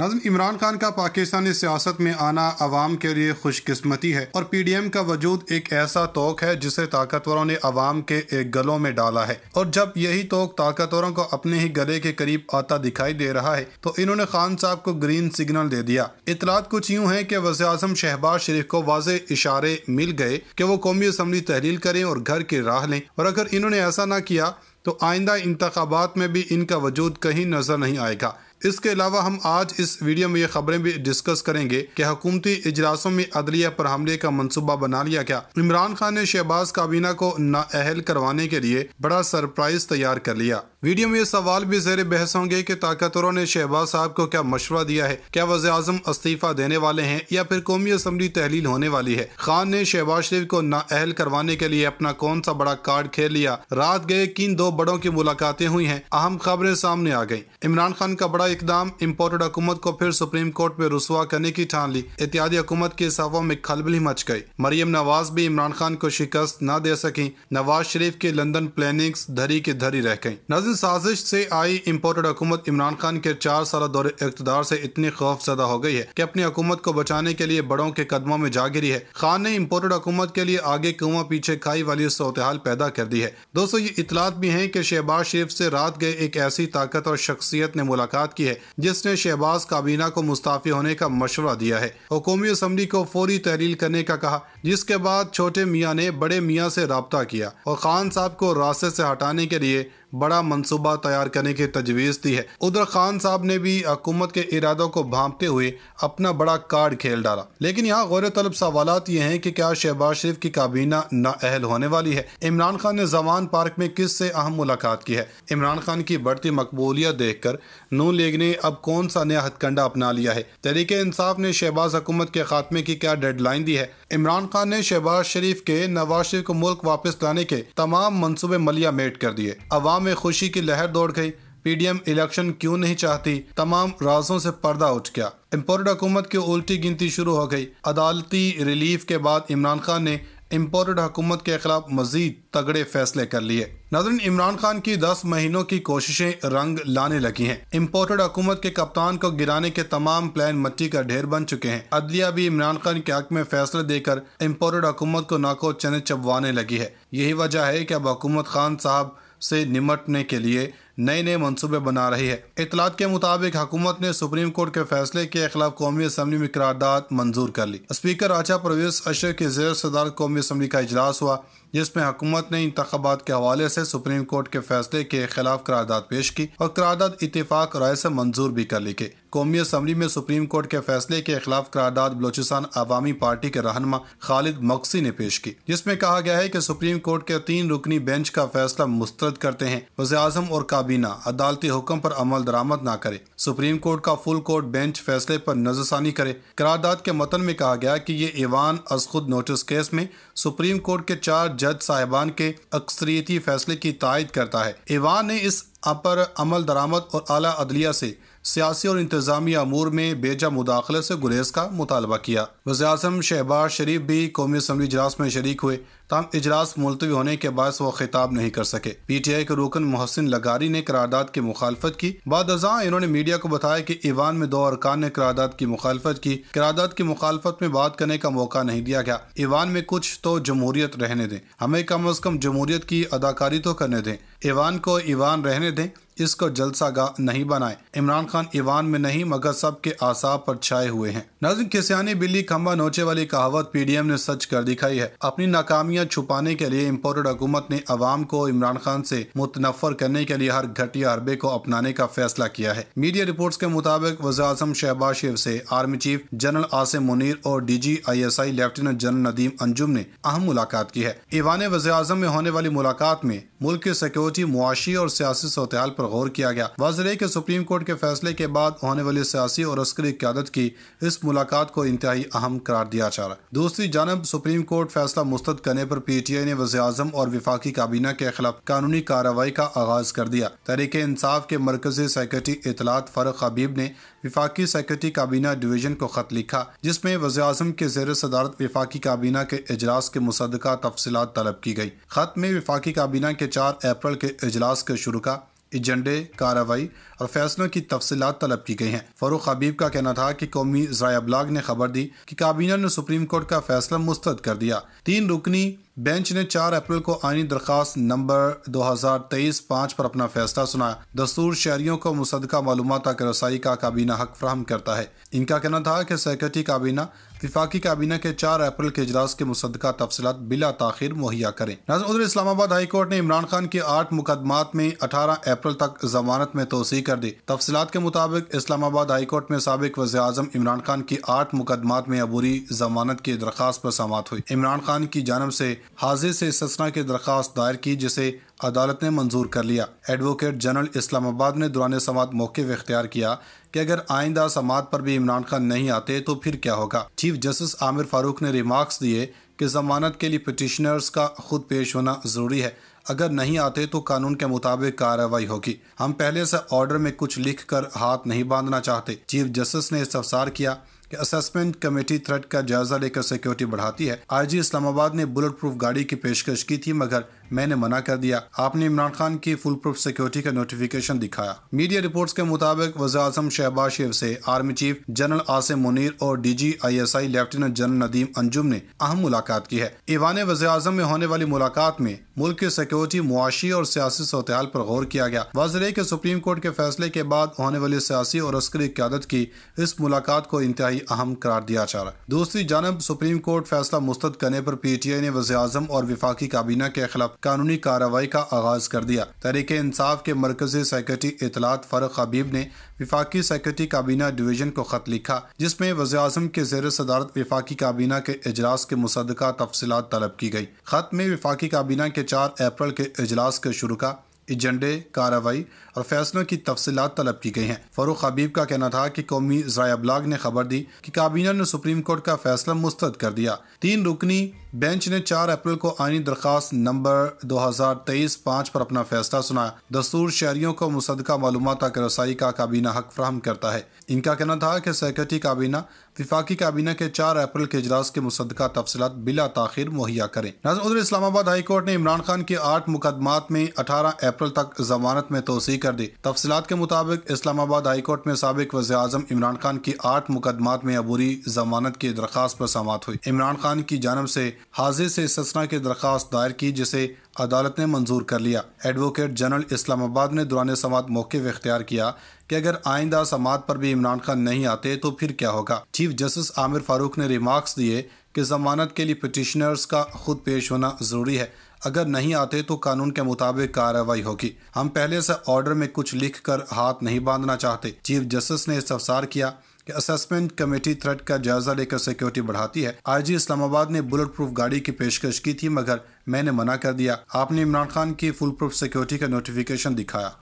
नाजन इमरान खान का पाकिस्तानी सियासत में आना आवाम के लिए खुशकस्मती है और पी डी एम का वजूद एक ऐसा तोक है जिसे ताकतवरों ने आवाम के एक गलों में डाला है और जब यही तोक ताकतवरों को अपने ही गले के करीब आता दिखाई दे रहा है तो इन्होंने खान साहब को ग्रीन सिग्नल दे दिया इतलात कुछ यूँ है की वजे अजम शहबाज शरीफ को वाज इशारे मिल गए की वो कौमी असम्बली तहलील करें और घर की राह लें और अगर इन्होंने ऐसा ना किया तो आइंदा इंतबात में भी इनका वजूद कहीं नजर नहीं आएगा इसके अलावा हम आज इस वीडियो में ये खबरें भी डिस्कस करेंगे कि हुकूमती इजलासों में अदलिया पर हमले का मनसूबा बना लिया गया इमरान खान ने शहबाज काबीना को नाअहल करवाने के लिए बड़ा सरप्राइज तैयार कर लिया वीडियो में ये सवाल भी जेर बहस होंगे कि ताकतवरों ने शहबाज साहब को क्या मशवरा दिया है क्या वजे अजम इस्तीफा देने वाले हैं या फिर कौमी असम्बली तहलील होने वाली है खान ने शहबाज शरीफ को नाअहल करवाने के लिए अपना कौन सा बड़ा कार्ड खेल लिया रात गए किन दो बड़ों की मुलाकातें हुई हैं अहम खबरें सामने आ गयी इमरान खान का बड़ा इकदाम इम्पोर्टेड हुकूमत को फिर सुप्रीम कोर्ट में रसुआ करने की ठान ली इतिहादी हुकूमत के सफों में खलबली मच गई मरियम नवाज भी इमरान खान को शिकस्त न दे सकी नवाज शरीफ की लंदन प्लानिंग धरी की धरी रह नजर मुतजन साजिश से आई इम्पोर्टेड हुकूमत इमरान खान के चार साल दौरे इकतदार से इतनी ज्यादा हो गई है कि अपनी हुकूमत को बचाने के लिए बड़ों के कदमों में जा गिरी है खान ने इम्पोर्टेड हुकूमत के लिए आगे कुआ पीछे खाई वाली सूरतहाल पैदा कर दी है दोस्तों ये इतलात भी है की शहबाज शरीफ से रात गए एक ऐसी ताकत और शख्सियत ने मुलाकात की है जिसने शहबाज काबीना को मुस्ताफी होने का मशवरा दिया है हुकूमी असम्बली को फौरी तहलील करने का कहा जिसके बाद छोटे मियाँ ने बड़े मियाँ से रबता किया और खान साहब को रास्ते से हटाने के लिए बड़ा मनसूबा तैयार करने की तजवीज़ दी है उधर खान साहब ने भी हकूमत के इरादों को भांपते हुए अपना बड़ा कार्ड खेल डाला लेकिन यहाँ गौर तलब सवाल ये हैं कि क्या शहबाज शरीफ की काबीना नाअहल होने वाली है इमरान खान ने जवान पार्क में किस से अहम मुलाकात की है इमरान खान की बढ़ती मकबूलियत देख कर नू लीग ने अब कौन सा नया हथकंडा अपना लिया है तरीके इंसाफ ने शहबाज हकूमत के खात्मे की क्या डेडलाइन दी है इमरान खान ने शहबाज शरीफ के नवाज शरीफ को मुल्क वापस लाने के तमाम मनसूबे मलिया मेट कर दिए अवाम आवाम में खुशी की लहर दौड़ गई पीडीएम इलेक्शन क्यों नहीं चाहती तमाम राजों से पर्दा उठ गया इम्पोर्ट हुकूमत की उल्टी गिनती शुरू हो गई अदालती रिलीफ के बाद इमरान खान ने इम्पोर्टेड हुकूमत के खिलाफ मजीद तगड़े फैसले कर लिए नजरन इमरान खान की दस महीनों की कोशिशें रंग लाने लगी हैं इम्पोर्टेड हुकूमत के कप्तान को गिराने के तमाम प्लान मट्टी का ढेर बन चुके हैं अदलिया भी इमरान खान के हक में फैसले देकर इम्पोर्टेड हुकूमत को नाको चने चबवाने लगी है यही वजह है कि अब हुकूमत खान साहब से निमटने के लिए नए नए मनसूबे बना रही है इतलात के मुताबिक हुकूमत ने सुप्रीम कोर्ट के फैसले के खिलाफ कौमी असम्बली में करारदाद मंजूर कर ली स्पीकर आचा परवेज अशर के जेर सदारत कौमी असम्बली का इजलास हुआ जिसमें हुकूमत ने इंतबात के हवाले से सुप्रीम कोर्ट के फैसले के खिलाफ करारदाद पेश की और करारदाद इतफाक राय से मंजूर भी कर ली गई कौमी असम्बली में सुप्रीम कोर्ट के फैसले के खिलाफ करारदाद बलोचिस्तान अवामी पार्टी के रहनमा खालिद मक्सी ने पेश की जिसमें कहा गया है कि सुप्रीम कोर्ट के तीन रुकनी बेंच का फैसला मुस्तरद करते हैं वजे अजम और काबीना अदालती हुक्म पर अमल दरामद ना करे सुप्रीम कोर्ट का फुल कोर्ट बेंच फैसले पर नजरसानी करे करारदाद के मतन में कहा गया कि ये ईवान असखुद खुद नोटिस केस में सुप्रीम कोर्ट के चार जज साहिबान के अक्सरियती फैसले की तायद करता है ईवान ने इस अपर अमल दरामद और अला अदलिया से सियासी और इंतजामी अमूर में बेजा मुदाखलत से गुरेज का मुतालबा किया वजे अजम शहबाज शरीफ भी कौमी असम्बली इजलास में शरीक हुए तमाम इजलास मुलतवी होने के बाद वो खिताब नहीं कर सके पी टी आई के रुकन मोहसिन लगारी ने करारदाद की मुखालफत की बाद अजा इन्होंने मीडिया को बताया की ईवान में दो अरकान ने करारदाद की मुखालफत की करारदाद की मुखालफत में बात करने का मौका नहीं दिया गया ईवान में कुछ तो जमहूरियत रहने दें हमें कम अज कम जमहूरियत की अदाकारी तो करने दें ईवान को ईवान रहने दें इसको जलसागाह नहीं बनाए इमरान खान ईवान में नहीं मगर सब के आसाब पर छाए हुए हैं नजम किसानी बिल्ली खम्बा नोचे वाली कहावत पीडीएम ने सच कर दिखाई है अपनी नाकामियां छुपाने के लिए इम्पोर्टेड हुकूमत ने अवाम को इमरान खान से मुतनफर करने के लिए हर घटिया हरबे को अपनाने का फैसला किया है मीडिया रिपोर्ट के मुताबिक वजी अजम शहबाज शेफ ऐसी army chief general Asim Munir और D G I S I lieutenant general Nadeem Anjum ने अहम मुलाकात की है ईवान वजी अजम में होने वाली मुलाकात में मुल्क की सिक्योरिटी मुआशी और सियासी सूतहाल पर गौर किया गया वाजरे के सुप्रीम कोर्ट के फैसले के बाद होने वाली सियासी और अस्करी क्यादत की इस मुलाकात को इंतहाई अहम करार दिया जा रहा है दूसरी जानब सुप्रीम कोर्ट फैसला मुस्तद करने आरोप पी टी आई ने वजी अजम और विफाकी काबीना के खिलाफ कानूनी कार्रवाई का आगाज कर दिया तहरीक इंसाफ के मरकजी सेक्रेटरी इतलात फरक हबीब ने विफाकी सेक्रेटरी काबीना डिवीजन को खत लिखा जिसमें वजी अजम के जेर सदारत विफाकी काबीना के अजलास के मुसदा तफसीत तलब की गई खत में विफाकी काबीना के चार अप्रैल के अजलास के शुरू का एजेंडे कार्रवाई और फैसलों की तफसीत तलब की गई हैं फरूख हबीब का कहना था कि कौमी जराया ब्लाग ने खबर दी कि काबीना ने सुप्रीम कोर्ट का फैसला मुस्तरद कर दिया तीन रुकनी बेंच ने 4 अप्रैल को आईनी दरख्वास्त नंबर 2023-5 पर अपना फैसला सुनाया दस्तूर शहरियों को मुसदा मालूम तक रसाई का काबीना हक फ्राहम करता है इनका कहना था कि सेक्रेटरी काबीना विफाकी काबीना के चार अप्रैल के इजलास के मुसदा तफसलत बिला तखिर मुहैया करें उधर इस्लामाबाद हाईकोर्ट ने इमरान खान के आठ मुकदमात में अठारह अप्रैल तक जमानत में तोसी कर दी तफसलत के मुताबिक इस्लामाबाद हाईकोर्ट में सबक वजे अजम इमरान खान की आठ मुकदमात में अबूरी जमानत की दरख्वास्त पर समात हुई इमरान खान की जानब ऐसी हाजिर से ससना की दरख्वास्त दायर की जिसे अदालत ने मंजूर कर लिया एडवोकेट जनरल इस्लामाबाद ने दुरान समात मौके व इख्तियार किया कि अगर आइंदा समात पर भी इमरान खान नहीं आते तो फिर क्या होगा चीफ जस्टिस आमिर फारूक ने रिमार्क्स दिए कि जमानत के लिए पटिशनर्स का खुद पेश होना ज़रूरी है अगर नहीं आते तो कानून के मुताबिक कार्रवाई होगी हम पहले से ऑर्डर में कुछ लिख कर हाथ नहीं बांधना चाहते चीफ जस्टिस ने इस्तार किया कि असेसमेंट कमेटी थ्रेट का जायजा लेकर सिक्योरिटी बढ़ाती है आईजी इस्लामाबाद ने बुलेट प्रूफ गाड़ी की पेशकश की थी मगर मैंने मना कर दिया आपने इमरान खान की फुल प्रूफ सिक्योरिटी का नोटिफिकेशन दिखाया मीडिया रिपोर्ट्स के मुताबिक वजी अजम शहबाज शेफ से army chief general Asim Munir और D G I S I lieutenant general Nadeem Anjum ने अहम मुलाकात की है ईवान वजे अजम में होने वाली मुलाकात में मुल्क की सिक्योरिटी मुआशी और सियासी सूरतहाल पर गौर किया गया वजरे के सुप्रीम कोर्ट के फैसले के बाद होने वाली सियासी और अस्करी क्यादत की इस मुलाकात को इंतहाई अहम करार दिया जा रहा है दूसरी जानब सुप्रीम कोर्ट फैसला मुस्तद करने पर पी टी आई ने वजे अजम और विफाकी काबीना के खिलाफ कानूनी कार्रवाई का आगाज कर दिया तहरीक इंसाफ के मरकजी सेक्रेटरी इतलात फरक हबीब ने विफाकी सेक्रेटरी काबीना डिवीजन को खत लिखा जिसमे वजी अजम के जेर सदारत विफाकी काबीना के अजलास के मुसदा तफसीत तलब की गयी खत में विफाकी काबीना के चार अप्रैल के अजलास के शुरू का एजेंडे कार्रवाई और फैसलों की तफसीत तलब की गई हैं फरूख हबीब का कहना था कि कौमी जरा अबलाग ने खबर दी कि काबीना ने सुप्रीम कोर्ट का फैसला मुस्तरद कर दिया तीन रुकनी बेंच ने 4 अप्रैल को आईनी दरखास्त नंबर 2023-5 पर अपना फैसला सुनाया दस्तूर शहरियों को मुसदा मालूम तक रसाई का काबीना हक फ्राहम करता है इनका कहना था कि सेक्रेटरी काबीना विफाकी काबीना के 4 अप्रैल के इजलास के मुसदा तफसलत बिला तखिर मुहैया करें उधर इस्लामाबाद हाईकोर्ट ने इमरान खान के आठ मुकदमात में अठारह अप्रैल अप्रैल तक जमानत में तोसी कर दी तफसलत के मुताबिक इस्लामाबाद हाईकोर्ट में सबक वजी अजम इमरान खान की आठ मुकदमा में अबूरी जमानत की दरख्वास्त पर समात हुई इमरान खान की जानब से हाजिर से ससना की दरख्वास्त दायर की जिसे अदालत ने मंजूर कर लिया एडवोकेट जनरल इस्लामाबाद ने दौरान समात मौके अख्तियार किया कि अगर आइंदा समात पर भी इमरान खान नहीं आते तो फिर क्या होगा चीफ जस्टिस आमिर फारूक ने रिमार्क्स दिए कि जमानत के लिए पटिशनर्स का खुद पेश होना जरूरी है अगर नहीं आते तो कानून के मुताबिक कार्रवाई होगी हम पहले से ऑर्डर में कुछ लिख कर हाथ नहीं बांधना चाहते चीफ जस्टिस ने इस्तार किया कि असेसमेंट कमेटी थ्रेट का जायजा लेकर सिक्योरिटी बढ़ाती है आईजी इस्लामाबाद ने बुलेट प्रूफ गाड़ी की पेशकश की थी मगर मैंने मना कर दिया आपने इमरान खान की फुल प्रूफ सिक्योरिटी का नोटिफिकेशन दिखाया